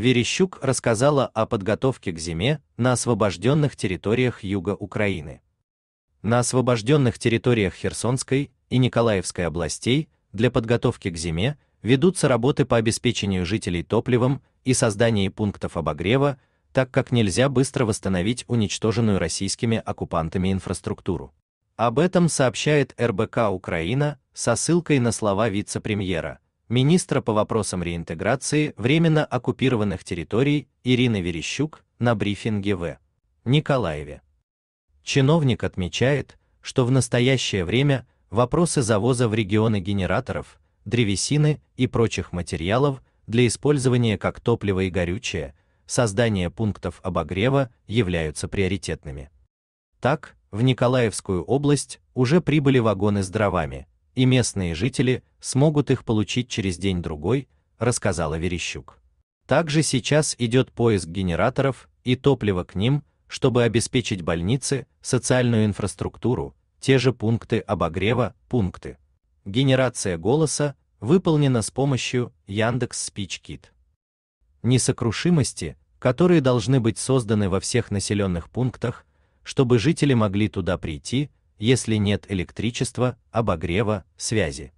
Верещук рассказала о подготовке к зиме на освобожденных территориях юга Украины. На освобожденных территориях Херсонской и Николаевской областей для подготовки к зиме ведутся работы по обеспечению жителей топливом и создании пунктов обогрева, так как нельзя быстро восстановить уничтоженную российскими оккупантами инфраструктуру. Об этом сообщает РБК Украина со ссылкой на слова вице-премьера министра по вопросам реинтеграции временно оккупированных территорий Ирины Верещук на брифинге в Николаеве. Чиновник отмечает, что в настоящее время вопросы завоза в регионы генераторов, древесины и прочих материалов для использования как топливо и горючее, создание пунктов обогрева являются приоритетными. Так, в Николаевскую область уже прибыли вагоны с дровами, и местные жители смогут их получить через день-другой, рассказала Верещук. Также сейчас идет поиск генераторов и топлива к ним, чтобы обеспечить больницы, социальную инфраструктуру, те же пункты обогрева, пункты. Генерация голоса выполнена с помощью Яндекс SpeechKit. Несокрушимости, которые должны быть созданы во всех населенных пунктах, чтобы жители могли туда прийти, если нет электричества, обогрева, связи.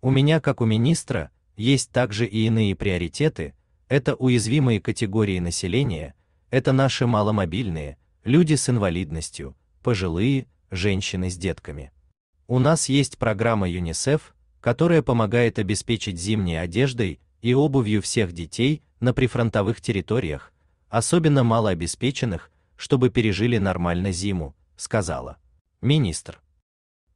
У меня, как у министра, есть также и иные приоритеты, это уязвимые категории населения, это наши маломобильные, люди с инвалидностью, пожилые, женщины с детками. У нас есть программа ЮНИСЕФ, которая помогает обеспечить зимней одеждой и обувью всех детей на прифронтовых территориях, особенно малообеспеченных, чтобы пережили нормально зиму, сказала министр.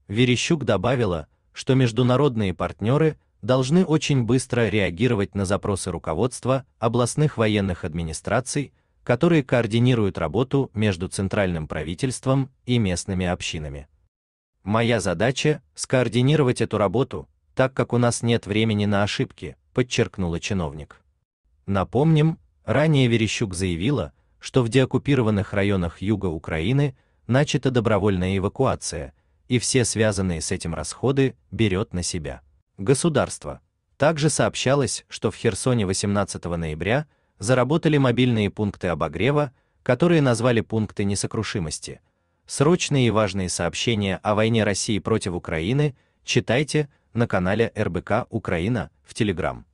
Верещук добавила, что международные партнеры должны очень быстро реагировать на запросы руководства областных военных администраций, которые координируют работу между центральным правительством и местными общинами. Моя задача скоординировать эту работу, так как у нас нет времени на ошибки, подчеркнула чиновник. Напомним, ранее Верещук заявила, что в деоккупированных районах юга Украины начата добровольная эвакуация, и все связанные с этим расходы берет на себя государство. Также сообщалось, что в Херсоне 18 ноября заработали мобильные пункты обогрева, которые назвали пункты несокрушимости. Срочные и важные сообщения о войне России против Украины читайте на канале РБК Украина в Телеграм.